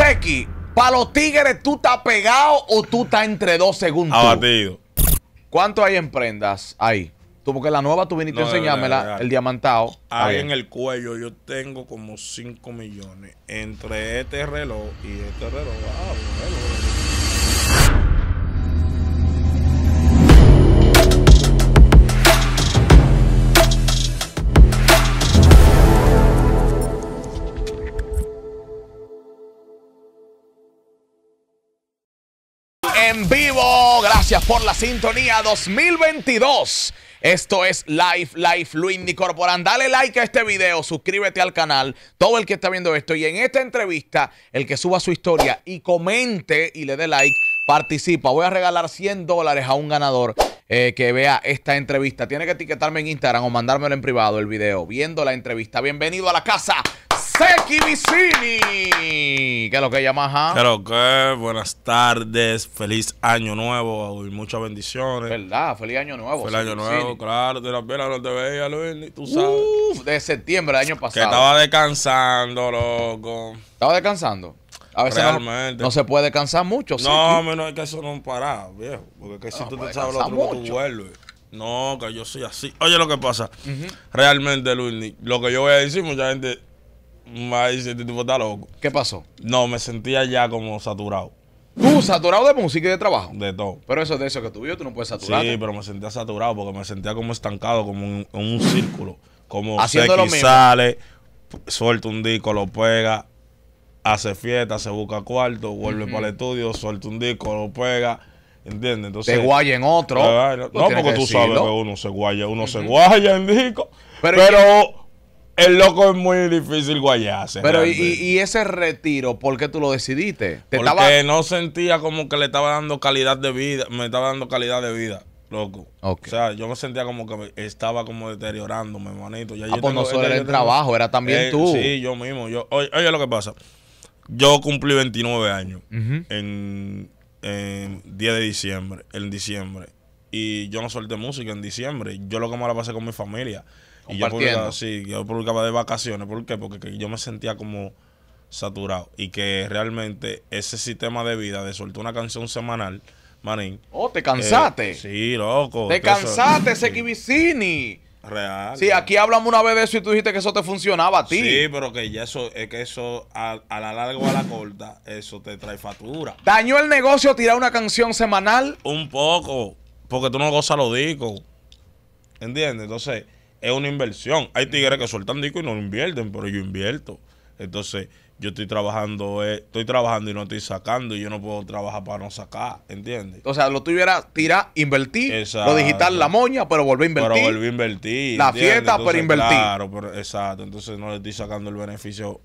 Seki, para los tigres, ¿tú estás pegado o tú estás entre dos segundos? Abatido. ¿Cuánto hay en prendas ahí? Tú, porque la nueva tú viniste a enseñármela, el diamantado. Ahí en el cuello yo tengo como 5 millones. Entre este reloj y este reloj. reloj. Ah, en vivo. Gracias por la sintonía 2022. Esto es Live, Life Luindy Corporan. Dale like a este video, suscríbete al canal, todo el que está viendo esto. Y en esta entrevista, el que suba su historia y comente y le dé like, participa. Voy a regalar 100 dólares a un ganador eh, que vea esta entrevista. Tiene que etiquetarme en Instagram o mandármelo en privado el video viendo la entrevista. Bienvenido a la casa. Seki Vicini. ¿Qué es lo que llamas? es lo que, buenas tardes, feliz año nuevo y muchas bendiciones. ¿Verdad? Feliz año nuevo. Feliz año nuevo, claro, te la pena no te veía, Luis, tú sabes. Uf, uh, de septiembre del año pasado. Que estaba descansando, loco. ¿Estaba descansando? A veces no, se puede descansar mucho. No, menos es que eso no para, viejo. Porque si ah, tú te pues, sabes lo que tú vuelves. No, que yo soy así. Oye, lo que pasa. Realmente, Luis, lo que yo voy a decir, mucha gente Mm, loco. ¿Qué pasó? No, me sentía ya como saturado. ¿Tú saturado de música y de trabajo? De todo. Pero eso es de eso que tú vives, tú no puedes saturar. Sí, pero me sentía saturado porque me sentía como estancado, como en, un círculo. Como Haciendo lo mismo. sale, suelta un disco, lo pega, hace fiesta, se busca cuarto, vuelve para el estudio, suelta un disco, lo pega. ¿Entiendes? Entonces. Te guaya en otro. no, porque tú sabes que uno se guaya, uno se guaya en disco. pero el loco es muy difícil guayarse. Pero y, ese retiro, ¿por qué tú lo decidiste? Porque no sentía como que le estaba dando calidad de vida, me estaba dando calidad de vida. Loco. O sea, yo me sentía como que estaba como deteriorándome, manito. Ya ah, pues, no el trabajo, era también eh, tú. Sí, yo mismo. Yo, oye, lo que pasa. Yo cumplí 29 años en, en 10 de diciembre, en diciembre. Y yo no solté música en diciembre. Yo lo que me la pasé con mi familia. Y yo publicaba, sí, yo publicaba de vacaciones. ¿Por qué? Porque yo me sentía como saturado. Y que realmente ese sistema de vida de soltar una canción semanal, manín. Oh, te cansaste. Eh, sí, loco. Te cansaste, Sequibicini! Real. Sí, aquí hablamos una vez de eso y tú dijiste que eso te funcionaba a ti. Sí, pero que ya eso, es que eso a, la larga o a la corta, eso te trae factura. ¿Dañó el negocio tirar una canción semanal? Un poco, porque tú no gozas los discos. ¿Entiendes? Entonces, es una inversión. Hay tigres que sueltan disco y no invierten, pero yo invierto. Entonces, yo estoy trabajando, eh, estoy trabajando y no estoy sacando, y yo no puedo trabajar para no sacar, ¿entiendes? O sea, lo tuviera tirar, invertir, lo digital, la moña, pero volví a invertir. Pero volver a invertir. La fiesta, pero invertir. Claro, pero, exacto. Entonces no le estoy sacando el beneficio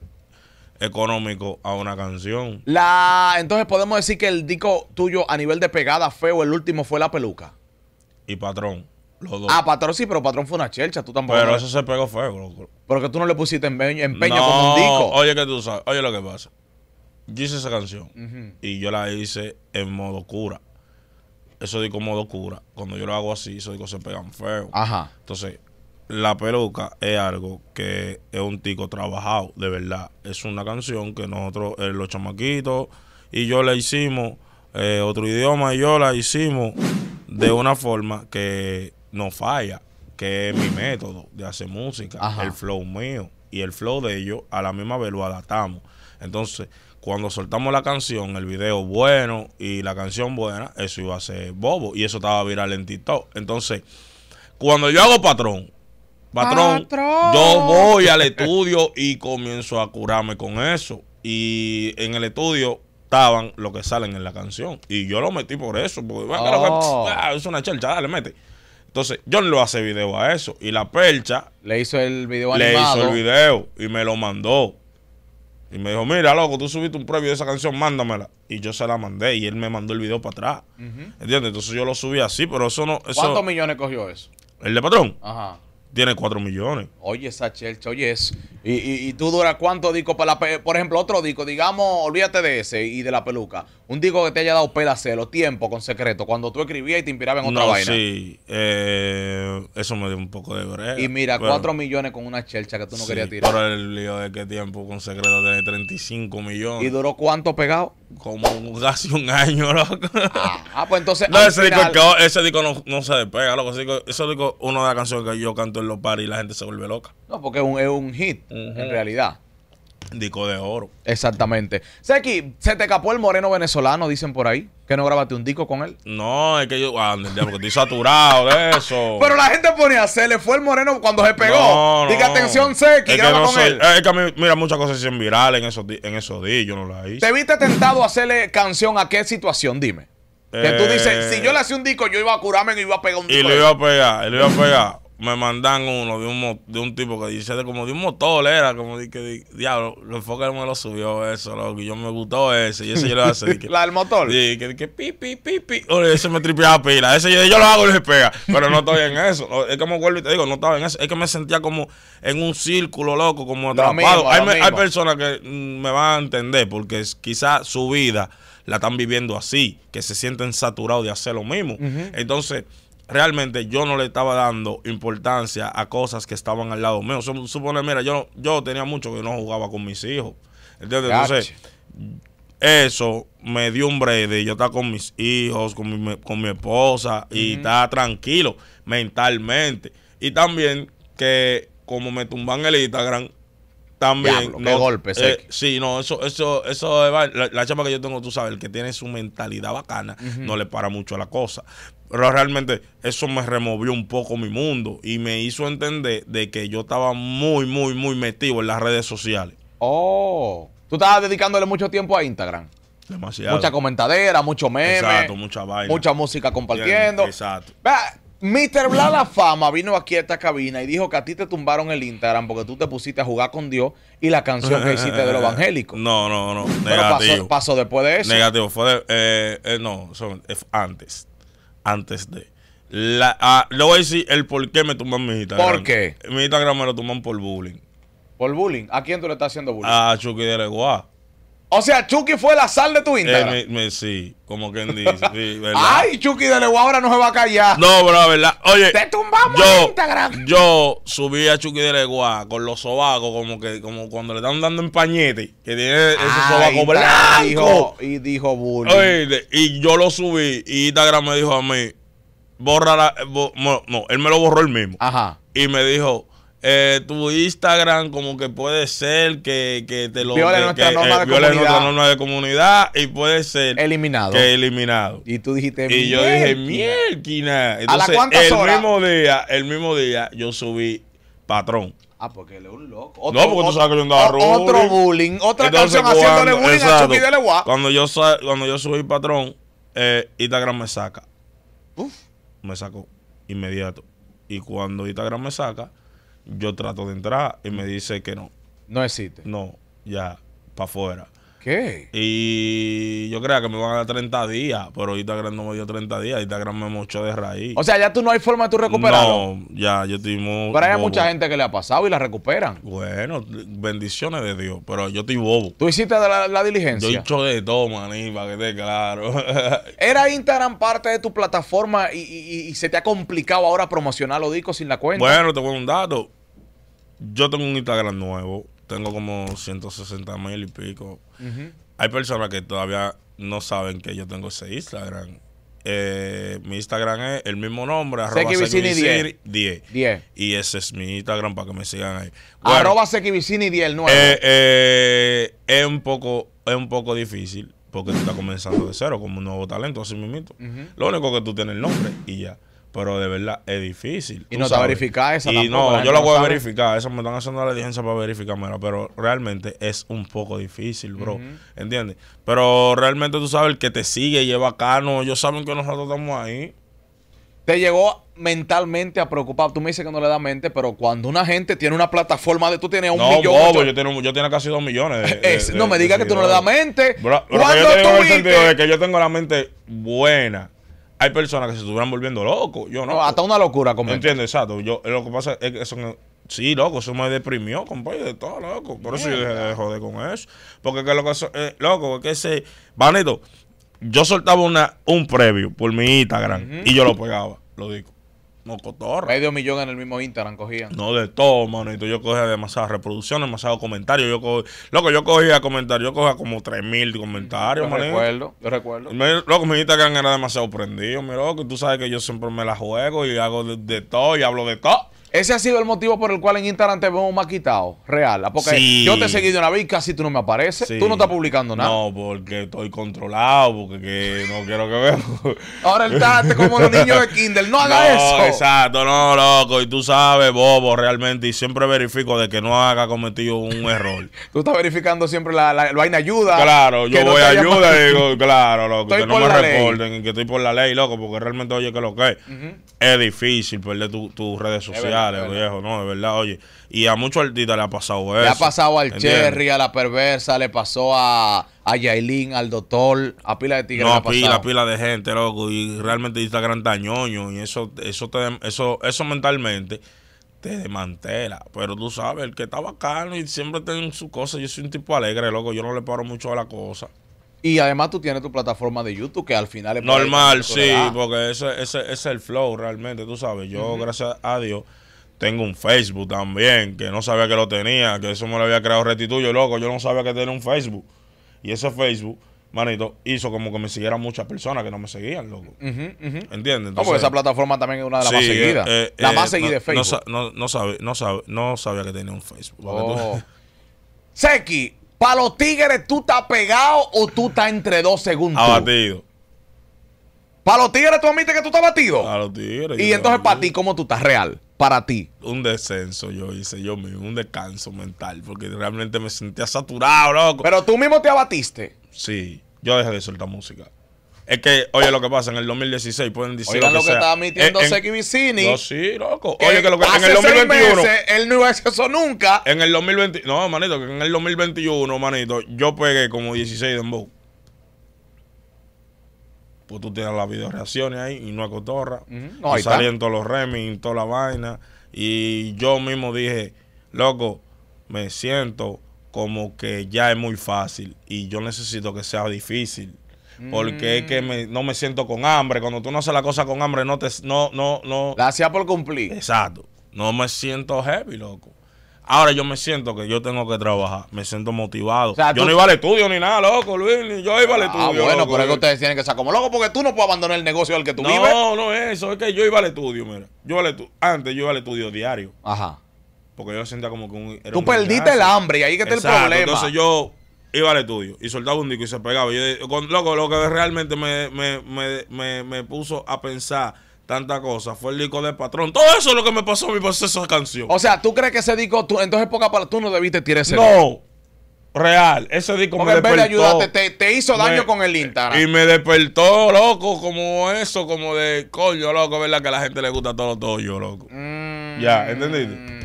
económico a una canción. La, entonces podemos decir que el disco tuyo a nivel de pegada feo, el último fue la peluca. Y patrón. Los Ah, patrón sí, pero patrón fue una chelcha, tú tampoco. Pero eso se pegó feo loco. Pero que tú no le pusiste empeño, peña como un disco. Oye, que tú sabes, oye lo que pasa. Yo hice esa canción y yo la hice en modo cura. Eso digo modo cura. Cuando yo lo hago así, Eso digo se pegan feo. Ajá. Entonces, la peluca es algo que es un tico trabajado, de verdad. Es una canción que nosotros, eh, los chamaquitos y yo la hicimos, eh, otro idioma y yo la hicimos de una forma que no falla, que es mi método de hacer música, el flow mío y el flow de ellos, a la misma vez lo adaptamos. Entonces, cuando soltamos la canción, el video bueno y la canción buena, eso iba a ser bobo y eso estaba viral en TikTok. Entonces, cuando yo hago patrón, patrón, yo voy al estudio y comienzo a curarme con eso. Y en el estudio estaban lo que salen en la canción. Y yo lo metí por eso, porque oh. ah, es una chelcha, dale, mete. Entonces, John lo hace video a eso. Y la percha. Le hizo el video animado. Le hizo el video y me lo mandó. Y me dijo, mira, loco, tú subiste un previo de esa canción, mándamela. Y yo se la mandé y él me mandó el video para atrás. ¿Entiendes? Entonces yo lo subí así, pero eso no... ¿Cuántos millones cogió eso? El de patrón. Ajá tiene 4 millones. Oye, esa chelcha, oye eso. ¿Y, y, tú duras cuánto disco Por ejemplo, otro disco, digamos, olvídate de ese y de la peluca. Un disco que te haya dado pela celo, tiempo con secreto, cuando tú escribías y te inspiraba en otra vaina. Sí, eh, eso me dio un poco de gore, Y mira, 4 millones con una chelcha que tú no querías tirar. Pero el lío de qué tiempo con secreto tiene 35 millones. ¿Y duró cuánto pegado? Como casi un año, loco. Ah, pues entonces. No, ese, disco, oh, ese disco, no, no se despega, loco. Ese disco, Uno una de las canciones que yo canto lo los y la gente se vuelve loca. No, porque es un, hit, en realidad. Disco de oro. Exactamente. Seki, se te capó el moreno venezolano, dicen por ahí. ¿Que no grabaste un disco con él? No, es que yo. porque ah, estoy saturado de eso. Pero la gente ponía, se le fue el moreno cuando se pegó. No, atención, Seki, con él. Es que a mí, mira, muchas cosas se virales en esos, en esos días, yo no las hice. ¿Te viste tentado a hacerle canción a qué situación? Dime. que tú dices, eh. si yo le hacía un disco, yo iba a curarme y iba a pegar un disco. Y le iba a pegar, y le iba a pegar me mandan uno de un, de un tipo que dice como de un motor, era como de que, diablo, el enfoque me lo subió eso, loco, y yo me gustó ese, y ese yo lo hace. Que, ¿La del motor? Sí, que, que pi, pi, pi, pi. Oye, oh, ese me tripeaba pila, ese yo, yo lo hago y le pega, pero no estoy en eso. Es como vuelvo y te digo, no estaba en eso, es que me sentía como en un círculo, loco, como atrapado. hay, hay personas que mm, me van a entender, porque quizás su vida la están viviendo así, que se sienten saturados de hacer lo mismo. Entonces realmente yo no le estaba dando importancia a cosas que estaban al lado mío. Supone, mira, yo, yo tenía mucho que no jugaba con mis hijos. Entonces, eso me dio un break de yo estar con mis hijos, con mi, con mi esposa y tranquilo mentalmente. Y también que como me tumban el Instagram, también. Diablo, no, qué golpe, eh, Sí, no, eso, eso, eso la, la, chapa que yo tengo, tú sabes, el que tiene su mentalidad bacana, no le para mucho a la cosa. Pero realmente eso me removió un poco mi mundo y me hizo entender de que yo estaba muy, muy, muy metido en las redes sociales. Oh, tú estabas dedicándole mucho tiempo a Instagram. Demasiado. Mucha comentadera, mucho meme. Exacto, mucha vaina. Mucha música compartiendo. exacto. Vea, Mr. Bla la fama vino aquí a esta cabina y dijo que a ti te tumbaron el Instagram porque tú te pusiste a jugar con Dios y la canción que hiciste de lo evangélico. No, no, no. Pero Pasó, después de eso. Negativo, fue eh, eh, no, son, antes antes de. La, ah, le voy a decir el por qué me tumban mi Instagram. ¿Por qué? Mi Instagram me lo tumban por bullying. ¿Por bullying? ¿A quién tú le estás haciendo bullying? A Chucky de Leguá. O sea, Chucky fue la sal de tu Instagram. Eh, sí, como quien dice. Ay, Chucky de Legua ahora no se va a callar. No, pero la ¿verdad? Oye. Te tumbamos yo, Instagram. Yo subí a Chucky de Legua con los sobacos, como que como cuando le están dando en pañete, que tiene ese sobacos sobaco y dijo bullying. Oye, y yo lo subí y Instagram me dijo a mí, borra la. no, no, él me lo borró él mismo. Ajá. Y me dijo eh, tu Instagram como que puede ser que, que te lo viole, que, nuestra, norma eh, nuestra, norma de comunidad y puede ser eliminado. Que eliminado. Y tú dijiste Y yo dije, mierda. Entonces, ¿A la el mismo día, el mismo día yo subí patrón. Ah, porque él es un loco. Otro, no, porque tú sabes que andaba otro bullying, otra Entonces, cuando, haciéndole bullying a Chucky de Cuando yo, cuando yo subí patrón, eh, Instagram me saca. Uf. Me sacó inmediato. Y cuando Instagram me saca, yo trato de entrar y me dice que no. No existe. No, ya, para afuera. ¿Qué? Y yo creo que me van a dar 30 días, pero Instagram no me dio 30 días, Instagram me mochó de raíz. O sea, ya tú no hay forma de tú recuperarlo. No, ya, yo estoy muy. Pero hay mucha gente que le ha pasado y la recuperan. Bueno, bendiciones de Dios, pero yo estoy bobo. ¿Tú hiciste la, diligencia? Yo he hecho de todo, maní, para que te claro. ¿Era Instagram parte de tu plataforma y, se te ha complicado ahora promocionar los discos sin la cuenta? Bueno, te voy un dato yo tengo un Instagram nuevo, tengo como 160 mil y pico. Hay personas que todavía no saben que yo tengo ese Instagram. Eh, mi Instagram es el mismo nombre, arroba 10. 10. Y ese es mi Instagram para que me sigan ahí. arroba 10, nuevo. Eh, eh, es, un poco, es un poco difícil porque tú estás comenzando de cero como un nuevo talento, así mismo. Lo único que tú tienes el nombre y ya. Pero de verdad es difícil. Y no sabes. verificar verificar esa Y no, yo la voy a verificar. eso me están haciendo la diligencia para verificarme. Pero realmente es un poco difícil, bro. ¿Entiendes? Pero realmente tú sabes, el que te sigue lleva cano. Ellos saben que nosotros estamos ahí. Te llegó mentalmente a preocupar. Tú me dices que no le da mente, pero cuando una gente tiene una plataforma de tú tienes un millón. No, yo tengo, yo tengo casi dos millones. De, no me digas que tú no le das mente. yo tengo la mente buena hay personas que se estuvieran volviendo locos. Yo no. hasta una locura, como. entiendo, Exacto. Yo, lo que pasa es que eso. Sí, loco, eso me deprimió, compadre, de todo, loco. Por eso yo dejé de joder con eso. Porque que lo que. Eh, loco, que ese. Vanito, yo soltaba una, un previo por mi Instagram y yo lo pegaba, lo digo. No, Medio millón en el mismo Instagram cogían. No, de todo, manito. Yo cogía demasiadas reproducciones, demasiados comentarios. Yo cogía, loco, yo cogía comentarios. Yo cogía como mil comentarios, yo recuerdo, yo recuerdo. Me, loco, mi Instagram era demasiado prendido, mi loco. Tú sabes que yo siempre me la juego y hago de todo y hablo de todo. Ese ha sido el motivo por el cual en Instagram te vemos más quitado, real. Ah, porque yo te he seguido una vez y casi tú no me apareces. Tú no estás publicando nada. No, porque estoy controlado, porque no quiero que veas. Ahora el como los niños de Kindle. No haga eso. Exacto, no, loco. Y tú sabes, bobo, realmente. Y siempre verifico de que no haga cometido un error. tú estás verificando siempre la, vaina ayuda. Claro, yo voy a ayuda y digo, claro, loco, que no me reporten que estoy por la ley, loco, porque realmente, oye, que lo que es. Es difícil perder tus redes sociales no, de verdad, oye. Y a muchos artistas le ha pasado eso. Le ha pasado al Cherry, a la perversa, le pasó a, a Yailin, al doctor, a pila de tigres. No, A pila de gente, loco. Y realmente Instagram tañoño. Y eso, eso eso, eso mentalmente te desmantela. Pero tú sabes, el que está bacano y siempre tiene su cosa. Yo soy un tipo alegre, loco. Yo no le paro mucho a la cosa. Y además tú tienes tu plataforma de YouTube que al final es... Normal, sí, porque ese, ese, es el flow realmente, tú sabes. Yo, gracias a Dios, tengo un Facebook también, que no sabía que lo tenía, que eso me lo había creado Retituyo, loco. Yo no sabía que tenía un Facebook. Y ese Facebook, manito, hizo como que me siguieran muchas personas que no me seguían, loco. ¿Entiendes? no, porque esa plataforma también es una de las más seguidas. Eh, eh, la más seguida de Facebook. No, no, sabía, no, sabe no sabía que tenía un Facebook. Oh. Seki, para los tigres, ¿tú estás pegado o tú estás entre dos segundos Abatido. Para los tigres, ¿tú admites que tú estás batido? Para los tigres. Y entonces, para ti, ¿cómo tú estás real? para ti? Un descenso, yo hice yo mismo, un descanso mental, porque realmente me sentía saturado, loco. Pero tú mismo te abatiste. Sí, yo dejé de soltar música. Es que, oye, lo que pasa, en el 2016 pueden decir. lo que, que estaba Admitiendo Seki Vicini. No, sí, loco. oye, que lo que en el 2021. Meses, él no iba a hacer eso nunca. En el 2020. No, manito, que en el 2021, manito, yo pegué como 16 de embudo pues tú tienes las reacciones ahí y no hay cotorra. Uh todos los remix, toda la vaina. Y yo mismo dije, loco, me siento como que ya es muy fácil y yo necesito que sea difícil. Porque es que no me siento con hambre. Cuando tú no haces la cosa con hambre, no te. No, no, no. La por cumplir. Exacto. No me siento heavy, loco. Ahora yo me siento que yo tengo que trabajar, me siento motivado. yo no iba al estudio ni nada, loco, Luis, yo iba al ah, estudio. Ah, bueno, pero es que ustedes tienen que ser como loco porque tú no puedes abandonar el negocio al que tú vives. No, no eso, es que yo iba al estudio, mira. Yo al estudio, antes yo iba al estudio diario. Ajá. Porque yo sentía como que un... tú perdiste el hambre y ahí que está el problema. Entonces yo iba al estudio y soltaba un disco y se pegaba. Yo, loco, lo que realmente me, me, me, me puso a pensar tanta cosa. Fue el disco del patrón. Todo eso es lo que me pasó a mí por esa canción. O sea, ¿tú crees que ese disco, tú, entonces poca para tú no debiste tirar ese No. Real, ese disco me despertó. en vez de ayudarte, te, hizo daño con el Instagram. Y me despertó, loco, como eso, como de coño, loco, ¿verdad? Que a la gente le gusta todo, todo yo, loco. Mm. Ya, ¿entendiste?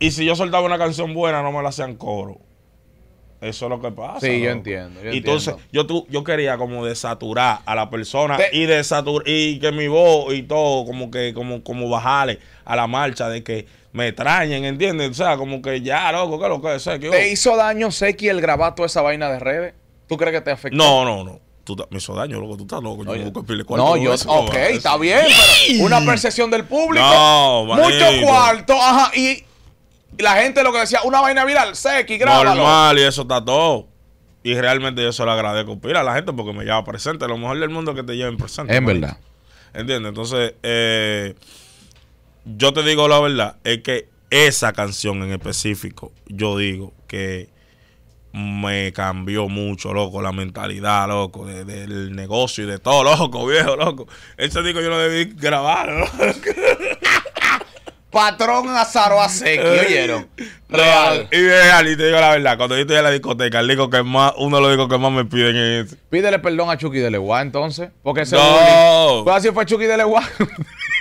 Y si yo soltaba una canción buena, no me la hacían coro. Eso es lo que pasa. Sí, yo entiendo. Entonces, Yo, tú yo quería como desaturar a la persona y desaturar, y que mi voz y todo, como que, como, como bajarle a la marcha de que me extrañen, ¿entiendes? O sea, como que ya, loco, que lo que es? ¿Te hizo daño, Seki, el grabato esa vaina de redes? ¿Tú crees que te afectó? No, no, no. Tú me hizo daño, loco, tú estás loco. No, yo, ok, está bien, pero una percepción del público. No, Mucho cuarto, ajá, y y la gente lo que decía, una vaina viral, sexy, grábalo. Normal, y eso está todo. Y realmente yo se lo agradezco pila a la gente porque me lleva presente. Lo mejor del mundo es que te lleven presente. Es verdad. ¿Entiendes? Entonces, eh, yo te digo la verdad, es que esa canción en específico, yo digo que me cambió mucho, loco, la mentalidad, loco, del negocio y de todo, loco, viejo, loco. Ese digo yo lo debí grabar, Patrón Azaro Azequi, ¿oyeron? Real. Y real, y te digo la verdad, cuando yo estoy en la discoteca, el que más, uno de los discos que más me piden es. Pídele perdón a Chucky de entonces. Porque se no. único. Pues así fue Chucky de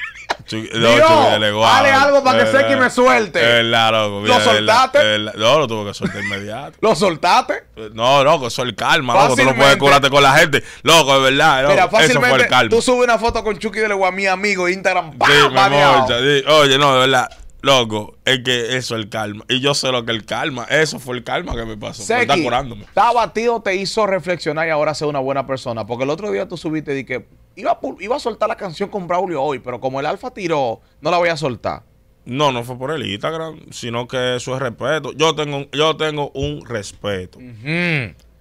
Chucky, dale algo para que sé Seki me suelte. Es loco. ¿Lo soltaste? no, lo tuve que soltar inmediato. ¿Lo soltaste? No, loco, eso es el calma loco. Tú no puedes curarte con la gente. Loco, es verdad. Mira, fácilmente, Tú subes una foto con Chucky de a mi amigo, Instagram. Sí, Oye, no, de verdad. Loco, es que eso es el calma Y yo sé lo que el calma Eso fue el calma que me pasó. Seki, está curándome. Estaba batido, te hizo reflexionar y ahora ser una buena persona. Porque el otro día tú subiste y dije Iba, a soltar la canción con Braulio hoy, pero como el Alfa tiró, no la voy a soltar. No, no fue por el Instagram, sino que eso es respeto. Yo tengo, yo tengo un respeto.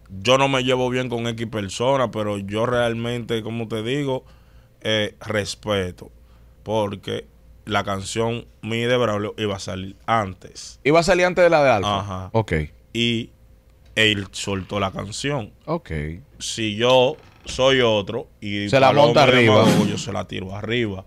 Yo no me llevo bien con X persona, pero yo realmente, como te digo, eh, respeto. Porque la canción Mi de Braulio iba a salir antes. Iba a salir antes de la de Alfa. Ajá. Ok. Y él soltó la canción. Ok. Si yo soy otro. Y se la monta arriba. yo se la tiro arriba,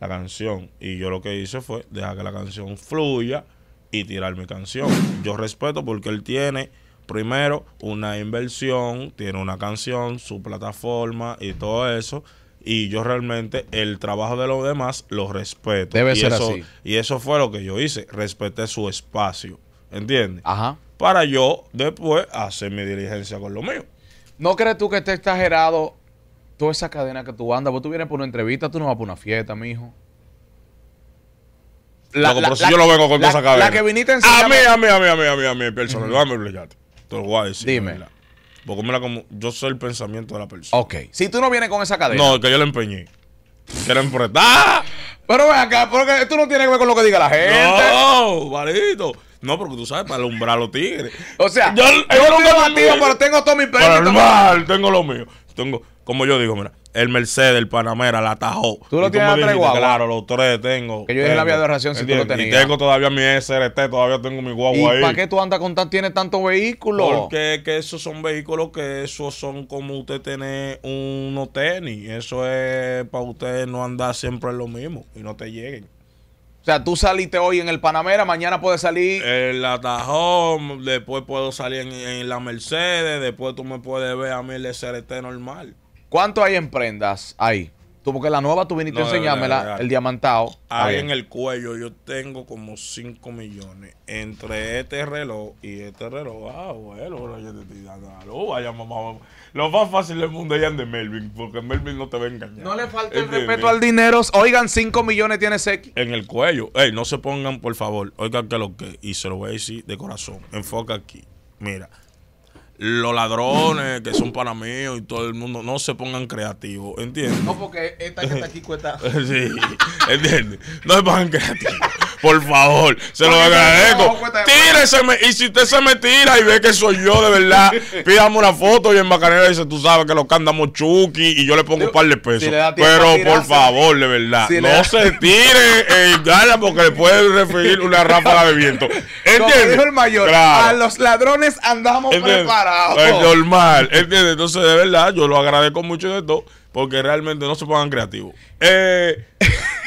la canción. Y yo lo que hice fue dejar que la canción fluya y tirar mi canción. Yo respeto porque él tiene, primero, una inversión, tiene una canción, su plataforma y todo eso. Y yo realmente el trabajo de los demás lo respeto. Debe ser eso, así. Y eso fue lo que yo hice. Respeté su espacio. ¿Entiendes? Para yo después hacer mi diligencia con lo mío. ¿No crees tú que está exagerado toda esa cadena que tú andas? Vos tú vienes por una entrevista, tú no vas por una fiesta, mijo. La, si yo lo vengo con esa cadena. La que viniste en a mí, a mí, a mí, a mí, a mí, a mí, personal. Dame uh -huh. Te lo voy Dime. Mira. Porque mira como yo soy el pensamiento de la persona. Ok. Si tú no vienes con esa cadena. No, es que yo la empeñé. Quiero emprestar. ¡Ah! Pero ven acá, porque tú no tienes que ver con lo que diga la gente. No, marito. No, porque tú sabes, para alumbrar a los tigres. O sea, yo, yo tengo combatido, pero tengo todo mi perro. mal, tengo lo mío. Tengo, como yo digo, mira, el Mercedes, el Panamera, la Tahoe. ¿Tú lo tienes a tres guaguas? Claro, los tres tengo. Que yo dije la vía de oración si tú lo tenías. tengo todavía mi SRT, todavía tengo mi guagua ¿Y ahí. ¿Para qué tú andas con tan, tienes tantos vehículos? Porque que esos son vehículos que esos son como usted tener unos tenis. Eso es para usted no andar siempre en lo mismo y no te lleguen. O sea, tú saliste hoy en el Panamera, mañana puedes salir. En la Tajón, después puedo salir en, la Mercedes, después tú me puedes ver a mí el SRT normal. ¿Cuánto hay en prendas ahí? Tú, porque la nueva tú viniste no, a enseñármela, el diamantado. Ahí en el cuello yo tengo como 5 millones. Entre este reloj y este reloj. Ah, bueno, yo te estoy Vaya, mamá, Lo más fácil del mundo ya es de Melvin, porque Melvin no te va a engañar. No le falta el respeto al dinero. Oigan, 5 millones tiene Seki. En el cuello. Ey, no se pongan, por favor. Oigan que lo que. Y se lo voy a decir de corazón. Enfoca aquí. Mira los ladrones que son para mí y todo el mundo no se pongan creativos, ¿entiendes? No, porque esta que está aquí cuesta. sí, ¿entiendes? No se pongan creativos. Por favor, se lo agradezco. Tíreseme. Y si usted se me tira y ve que soy yo de verdad, pídame una foto y en Bacanera dice: Tú sabes que lo candamos Chucky y yo le pongo un par de pesos. Pero por favor, de verdad, no se tire en gana porque le puede referir una ráfaga de viento. ¿Entiendes? el mayor, a los ladrones andamos preparados. Es normal. ¿entiendes? Entonces, de verdad, yo lo agradezco mucho de todo, porque realmente no se pongan creativos. Eh,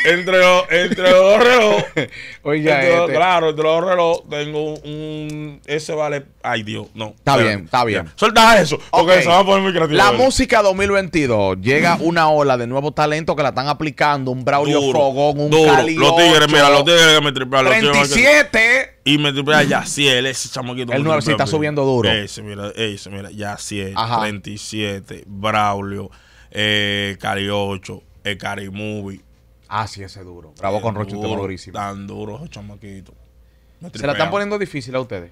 entre, los, entre los relojes. este. claro, entre los relojes tengo un. Ese vale. Ay, Dios, no. Está bien, está bien. Suelta eso, porque se va a poner muy creativo. La música 2022 llega una ola de nuevos talentos que la están aplicando. Un Braulio duro, Fogón, un duro. Cali Los tigres, mira, los tigres que me los 37. Y me tripea Yaciel, ese chamaquito. El 9 si está subiendo duro. Ese, mira, ese, mira. Yaciel, 37. Braulio, eh, Cari 8, eh, Cari Movie. Ah, sí, ese es duro. Bravo con te duro, durísimo. Tan duro ese Maquito. ¿Se la están poniendo difícil a ustedes?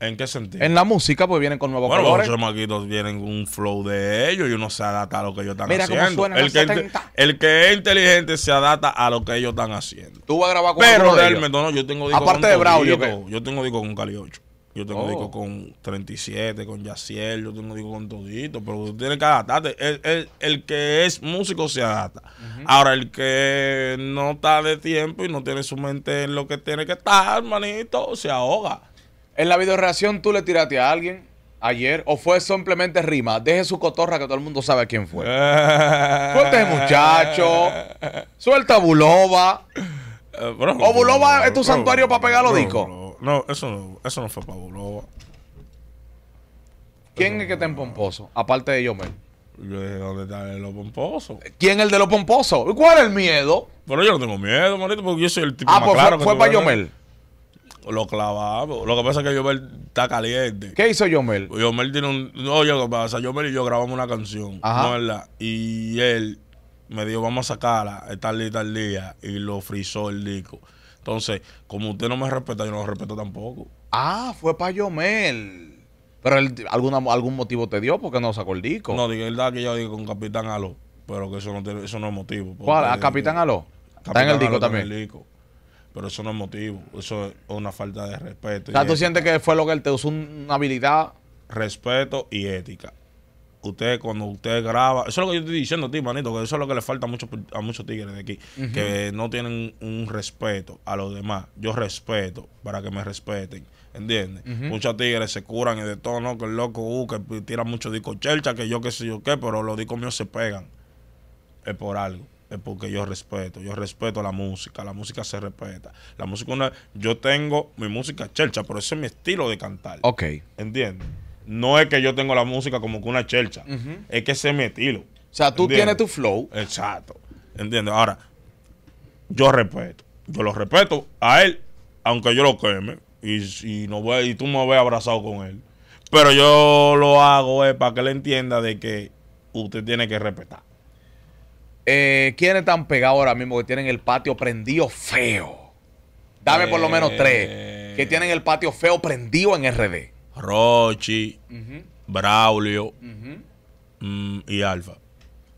¿En qué sentido? En la música, pues vienen con nuevos colores. Bueno, los chamaquitos vienen con un flow de ellos y uno se adapta a lo que ellos están Mira haciendo. Cómo suena el, que el que es inteligente se adapta a lo que ellos están haciendo. Tú vas a grabar con Pero realmente, no, yo tengo disco Aparte de Braulio, Yo tengo disco con Cali 8. Yo tengo disco oh. con 37, con Yaciel, yo tengo disco con todito, pero tú tienes que adaptarte. El, que es músico se adapta. Ahora, el que no está de tiempo y no tiene su mente en lo que tiene que estar, manito, se ahoga. En la reacción tú le tiraste a alguien ayer o fue simplemente rima. Deje su cotorra que todo el mundo sabe quién fue. Suelta muchacho. Suelta Buloba. Eh, o Buloba es tu santuario para pegar los discos. No, eso no, eso no fue para ¿Quién es el que está en pomposo? Aparte de Yomel. Yo dije, ¿dónde está el de los pomposos? ¿Quién es el de los pomposos? ¿Cuál es el miedo? Pero yo no tengo miedo, manito, porque yo soy el tipo ah, más pues claro. Fue, fue para Yomel. Lo clavamos. Lo que pasa es que Yomel está caliente. ¿Qué hizo Yomel? Yomel tiene un. Oye, ¿qué pasa, Yomel y yo grabamos una canción. Ajá. Y él me dijo, vamos a sacarla, tal día, tal día. Y lo frizó el disco. Entonces, como usted no me respeta, yo no lo respeto tampoco. Ah, fue para Yomel. Pero él, algún motivo te dio porque no sacó el disco. No, digo, verdad que yo digo con Capitán Aló, pero que eso no, eso no es motivo. ¿Cuál? ¿A Capitán Aló? Está en el disco también. Pero eso no es motivo, eso es una falta de respeto. ¿tú sientes que fue lo que él te usó una habilidad? Respeto y ética usted cuando usted graba, eso es lo que yo estoy diciendo a ti, manito, que eso es lo que le falta a muchos, a muchos tigres de aquí, que no tienen un respeto a los demás. Yo respeto para que me respeten. ¿Entiendes? Muchos tigres se curan y de todo, ¿no? Que el loco, uh, que tira mucho disco chelcha, que yo qué sé yo qué, pero los discos míos se pegan. Es por algo. Es porque yo respeto. Yo respeto la música. La música se respeta. La música, yo tengo mi música chelcha, pero ese es mi estilo de cantar. Ok. ¿Entiendes? no es que yo tengo la música como que una chelcha, es que se mi estilo. O sea, tú tienes tu flow. Exacto. ¿Entiendes? Ahora, yo respeto. Yo lo respeto a él, aunque yo lo queme. Y, y no voy, y tú me ves abrazado con él. Pero yo lo hago eh, para que él entienda de que usted tiene que respetar. Eh, ¿Quiénes están pegados ahora mismo que tienen el patio prendido feo? Dame por lo menos tres que tienen el patio feo prendido en RD. Rochi, Braulio mm, y Alfa.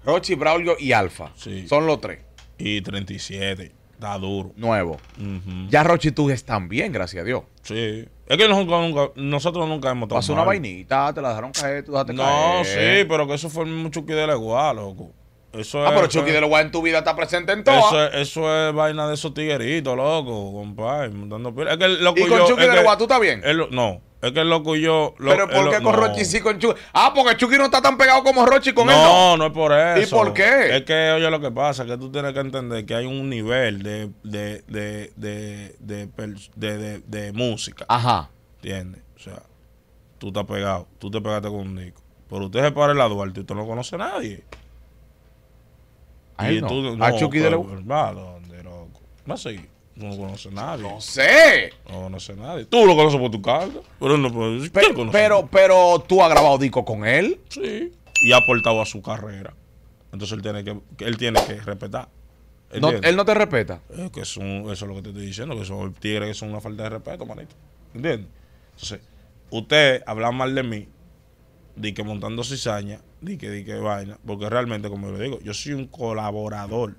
Rochi, Braulio y Alfa. Sí. Son los tres. Y 37. Está duro. Nuevo. Ya Rochi y tú están bien, gracias a Dios. Sí. Es que nosotros nunca, hemos tomado. Pasó una vainita, te la dejaron caer, tú dejaste no, caer. No, sí, pero que eso fue el Chucky de la loco. Eso ah, pero Chucky de Guá en tu vida está presente en todo. Eso, es, vaina de esos tigueritos, loco, compadre. es que, ¿Y con Chucky de Guá, tú estás bien? no. Es que loco y yo. Lo, Pero ¿por qué con Rochi sí, con Chucky? Ah, porque Chucky no está tan pegado como Rochi con él. No, no es por eso. ¿Y por qué? Es que, oye, lo que pasa que tú tienes que entender que hay un nivel de, de, de, música. Ajá. ¿Entiendes? O sea, tú estás pegado, tú te pegaste con Nico. Pero usted se para el lado y usted no conoce a nadie. A no. a Chucky de la... loco. Más seguir no conoce a nadie. No sé. No conoce nadie. Tú lo conoces por tu carta. Pero, no, pues, pero, pero, tú has grabado disco con él. Sí. Y ha aportado a su carrera. Entonces él tiene que, él tiene que respetar. ¿Él, no, te respeta. que eso es lo que te estoy diciendo, que son tigres que son una falta de respeto, manito. ¿Entiendes? Entonces, usted habla mal de mí, di que montando cizaña, di que, di que vaina, porque realmente, como yo le digo, yo soy un colaborador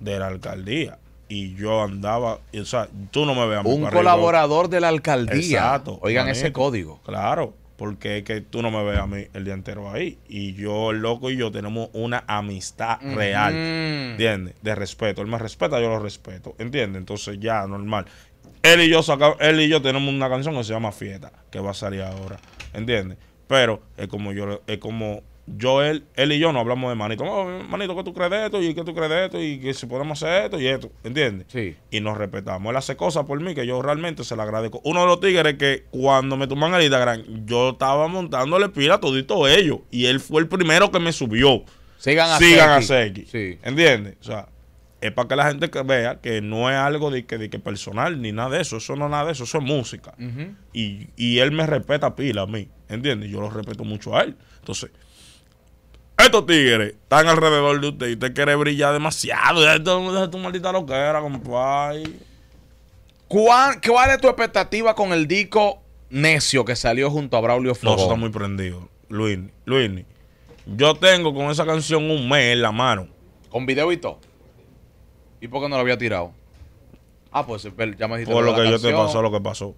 de la alcaldía y yo andaba, o sea, tú no me veas. Un colaborador de la alcaldía. Exacto. Oigan ese código. Claro, porque es que tú no me ves a mí el día entero ahí. Y yo, el loco y yo tenemos una amistad real, ¿entiendes? De respeto. Él me respeta, yo lo respeto, ¿entiendes? Entonces ya, normal. Él y yo sacamos, él y yo tenemos una canción que se llama Fiesta, que va a salir ahora, ¿entiendes? Pero es como yo, es como yo, él, él y yo no hablamos de manito. Oh, manito, ¿qué tú crees de esto? ¿Y qué tú crees de esto? ¿Y que si podemos hacer esto y esto? ¿Entiendes? Sí. Y nos respetamos. Él hace cosas por mí que yo realmente se le agradezco. Uno de los tigres que cuando me toman el Instagram, yo estaba montándole pila a todito ellos. Y él fue el primero que me subió. Sigan a Sigan a Seki. Sí. ¿Entiendes? O sea, es para que la gente vea que no es algo de que, personal ni nada de eso. Eso no es nada de eso. Eso es música. y, y él me respeta pila a mí. ¿Entiendes? Yo lo respeto mucho a él. Entonces estos tigres están alrededor de usted y usted quiere brillar demasiado. Esto es tu maldita loquera, compadre. ¿Cuál, ¿Cuál es tu expectativa con el disco necio que salió junto a Braulio Flores? No, está muy prendido. Luis, Luis, yo tengo con esa canción un mes en la mano. ¿Con video y todo? ¿Y por qué no lo había tirado? Ah, pues ya me dijiste. Por lo que yo te pasó, lo que pasó.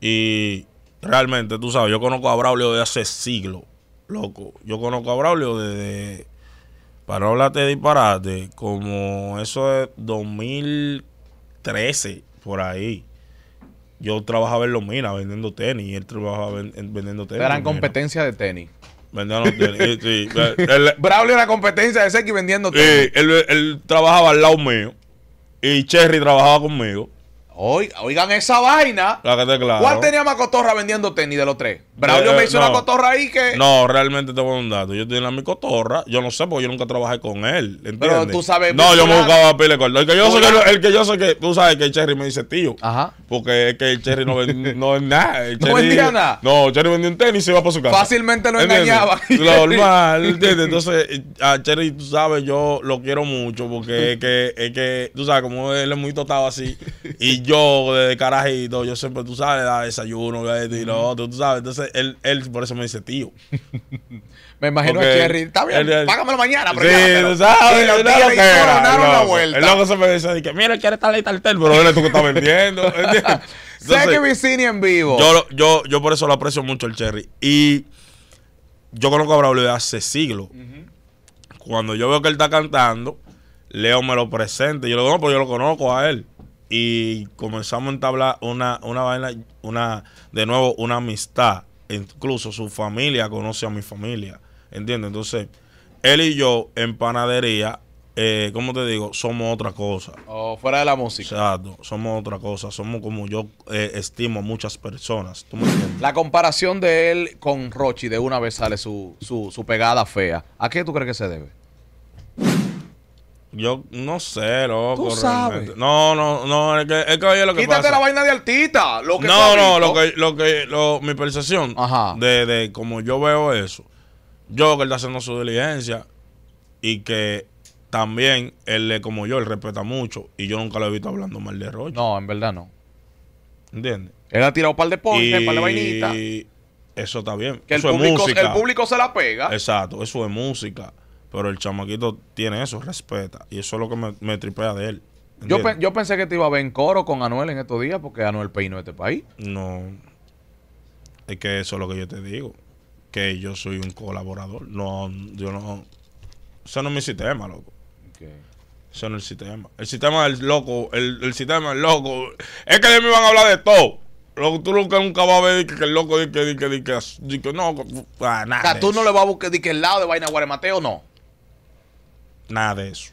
Y realmente, tú sabes, yo conozco a Braulio de hace siglos loco, yo conozco a Braulio desde, para hablarte de disparate, como eso es 2013, por ahí. Yo trabajaba en los minas vendiendo tenis y él trabajaba vendiendo tenis. Eran competencia de tenis. Vendían los tenis. sí, Braulio era competencia de Seki vendiendo tenis. él trabajaba al lado mío y Cherry trabajaba conmigo. Oigan esa vaina. Claro. ¿Cuál tenía más cotorra vendiendo tenis de los tres? Braulio yo eh, me eh, hizo una cotorra ahí que. No, realmente te voy a un dato. Yo tenía mi cotorra. Yo no sé porque yo nunca trabajé con él. ¿entiendes? Pero tú sabes. No, yo me buscaba pile corto. El que yo sé que, el que yo sé que. Tú sabes que el Cherry me dice tío. Ajá. Porque es que el Cherry no, no es nada. no vendía nada. No, Cherry vendió un tenis y se iba para su casa. Fácilmente lo engañaba. engañaba. Normal, ¿entiendes? Entonces, a Cherry, tú sabes, yo lo quiero mucho porque es que, es que tú sabes, como él es muy totado así. Y yo yo de carajito, yo siempre, tú sabes, da desayuno, y lo otro, tú sabes. Entonces, él, él por eso me dice tío. me imagino el Cherry, está bien, págamelo mañana, pero Sí, tú sabes, es lo que era. Una vuelta. El loco se me dice, que, mira, él quiere estar ahí tal pero él es tú que está vendiendo, Sé que Vicini en vivo. Yo, yo, yo por eso lo aprecio mucho el Cherry. Y yo conozco a Braulio de hace siglos. Cuando yo veo que él está cantando, Leo me lo presenta. Yo le digo, no, pues yo lo conozco a él y comenzamos a entablar una, una vaina, una, de nuevo, una amistad. Incluso su familia conoce a mi familia. ¿Entiendes? Entonces, él y yo en panadería, eh, ¿cómo te digo? Somos otra cosa. O fuera de la música. Exacto, somos otra cosa. Somos como yo eh, estimo a muchas personas. La comparación de él con Rochi, de una vez sale su, su, su pegada fea. ¿A qué tú crees que se debe? Yo no sé, loco. ¿Tú sabes? No, no, no. Es que, es que lo que Quítate la vaina de altita Lo que no, no, lo que, lo que, lo, mi percepción Ajá. De, de como yo veo eso. Yo que él está haciendo su diligencia y que también él, como yo, él respeta mucho y yo nunca lo he visto hablando mal de Rocha. No, en verdad no. ¿Entiendes? Él ha tirado un par de ponches, un par de vainitas. Eso está bien. Que el, público, el público se la pega. Exacto, eso es música. Pero el chamaquito tiene eso, respeta. Y eso es lo que me, tripea de él. Yo, yo, pensé que te iba a ver en coro con Anuel en estos días porque Anuel peino este país. No. Es que eso es lo que yo te digo. Que yo soy un colaborador. No, yo no. Eso no es mi sistema, loco. Eso no es el sistema. El sistema del loco. El, sistema del loco. Es que ellos me van a hablar de todo. Lo, tú nunca, nunca vas a ver que, el loco dice que, no. Ah, nada o tú no le vas a buscar que el lado de vaina Guaremateo, no. Nada de eso.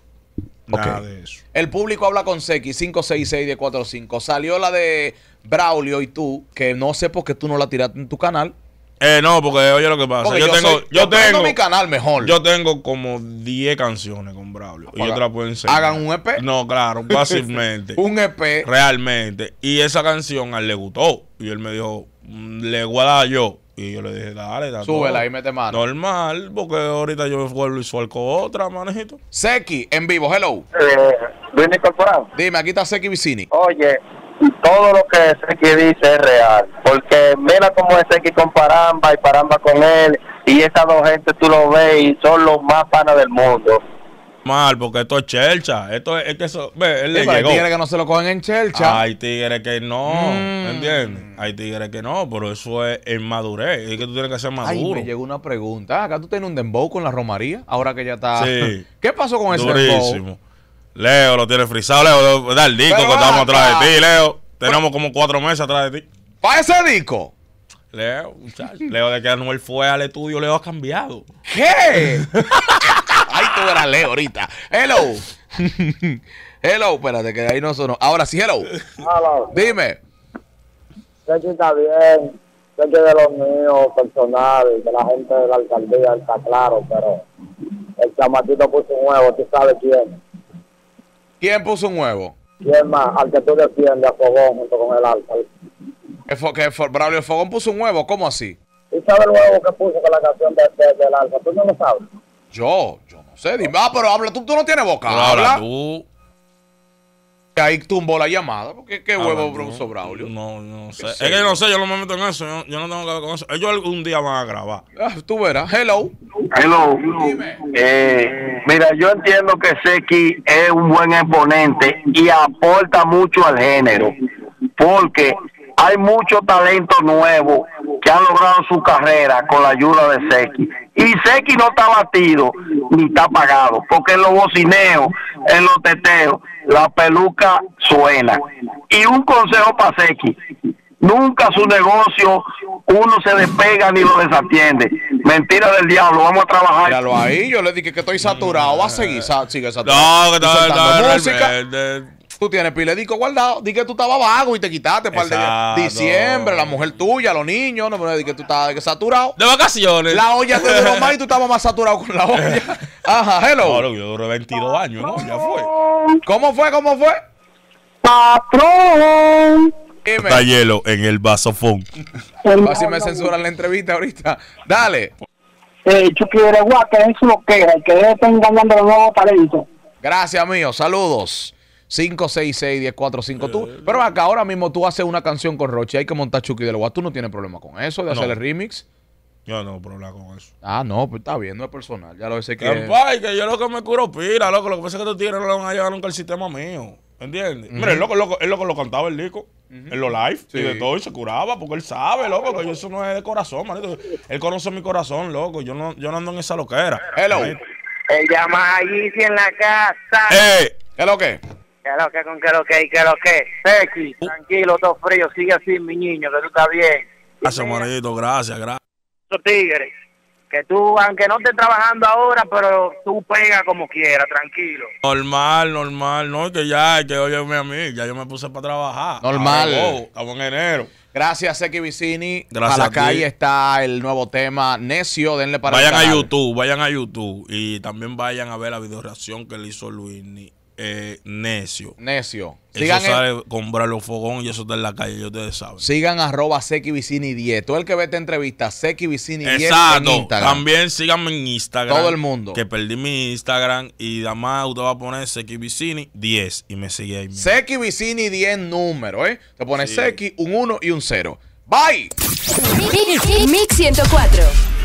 Nada de eso. El público habla con Seki 566 45. Salió la de Braulio y tú, que no sé por qué tú no la tiraste en tu canal. Eh, no, porque oye lo que pasa. Yo, tengo, yo, tengo mi canal mejor. Yo tengo como 10 canciones con Braulio. y otras pueden ser ¿Hagan un EP? No, claro, fácilmente. un EP. Realmente. Y esa canción a él le gustó. Y él me dijo, mm, le voy a yo y yo le dije, dale, dale. Súbela y mete mano. Normal, porque ahorita yo vuelvo y suelco otra, manejito. Seki, en vivo, hello. Eh, Luis Dime, aquí está Seki Vicini. Oye, todo lo que Seki dice es real. Porque mira cómo es Seki con Paramba y Paramba con él. Y esas dos gente tú lo ves y son los más panas del mundo porque esto es chelcha. Esto es, es que eso, ve, él le llegó. Hay tigres que no se lo cogen en chelcha. Hay tigres que no, ¿Me mm. ¿entiendes? Hay tigres que no, pero eso es, en madurez. Es que tú tienes que ser maduro. Ay, me llegó una pregunta. Acá tú tienes un dembow con la romaría, ahora que ya está... Sí. ¿Qué pasó con ese Durísimo. dembow? Leo lo tiene frisado. Leo, da el disco que estamos atrás de ti, Leo. Tenemos como cuatro meses atrás de ti. ¿Para ese disco? Leo, Leo de que Anuel fue al estudio, Leo ha cambiado. ¿Qué? Ahí tú eras Leo ahorita. Hello. hello, espérate que ahí no sonó. Ahora sí, hello. Hello. Dime. Sé que está bien. Sé que de los míos personales, de la gente de la alcaldía, está claro, pero el chamatito puso un huevo, tú sabes quién. ¿Quién puso un huevo? ¿Quién más? Al que tú defiendes, a Fogón, junto con el alfa. Que Braulio Fogón puso un huevo, ¿cómo así? ¿Y sabes el huevo que puso con la canción de, del alfa? ¿Tú no lo sabes? Yo, yo sé, Ah, pero habla, tú, tú no tienes boca. habla. tú. Ahí tumbó la llamada. Porque qué huevo, bronzo Braulio. No, no sé. Es que no sé, yo no me meto en eso. Yo, no tengo que con eso. Ellos algún día van a grabar. Ah, tú verás. Hello. Hello. Dime. Eh, mira, yo entiendo que Seki es un buen exponente y aporta mucho al género. Porque hay mucho talento nuevo que ha logrado su carrera con la ayuda de Seki. Y Seki no está batido ni está pagado, porque en los bocineos, en los teteos, la peluca suena. Y un consejo para Seki. Nunca su negocio uno se despega ni lo desatiende. Mentira del diablo, vamos a trabajar. Míralo ahí, yo le dije que estoy saturado, va a seguir, sigue saturado. No, que no, no, Tú tienes piledico guardado. Di que tú estabas vago y te quitaste para el diciembre, la mujer tuya, los niños. No di que tú estabas saturado. De vacaciones. La olla te duró más y tú estabas más saturado con la olla. Ajá, hello. Claro, yo duré 22 años, ¿no? Ya fue. ¿Cómo fue? ¿Cómo fue? Patrón. Está hielo en el vasofón. Así me censuran la entrevista ahorita. Dale. Eh, lo que que engañando Gracias, mío. Saludos. 4, 5, tú. Eh, pero eh. acá ahora mismo tú haces una canción con Roche hay que montar Chucky de Loa. Tú no tienes problema con eso de hacer el remix. Yo no problema con eso. Ah, no, pues está bien, no es personal. Ya lo sé que. que yo lo que me curo pira, loco. Lo que pasa que tú tienes no van a llevar nunca al sistema mío. ¿Entiendes? loco, lo cantaba el disco. En los live y de todo, y se curaba, porque él sabe, loco, que eso no es de corazón, manito. Él conoce mi corazón, loco. Yo no, yo ando en esa loquera. Hello. llama a Isi en la casa. Eh, es lo que? ¿Qué que, con que, tranquilo, todo frío, sigue así, mi niño, que tú estás bien. Gracias, ah, Marito, gracias, gracias. tigres, que tú, aunque no estés trabajando ahora, pero tú pega como quieras, tranquilo. Normal, normal, no, que ya, que oye a mí, ya yo me puse para trabajar. Normal. estamos en enero. Gracias, Seki Vicini. Gracias. A la calle está el nuevo tema Necio. Denle para Vayan a YouTube, vayan a YouTube y también vayan a ver la video reacción que le hizo Luini eh, necio. Necio. Sigan eso sale, comprar los fogones y eso está en la calle, yo ustedes saben. Sigan arroba 10. Todo el que ve esta entrevista, sequivicini 10 En Instagram. También síganme en Instagram. Todo el mundo. Que perdí mi Instagram y además usted va a poner sequivicini 10 y me sigue ahí. Mismo. 10 número, ¿eh? Te pones sí. un 1 y un 0. Bye. Mix 104.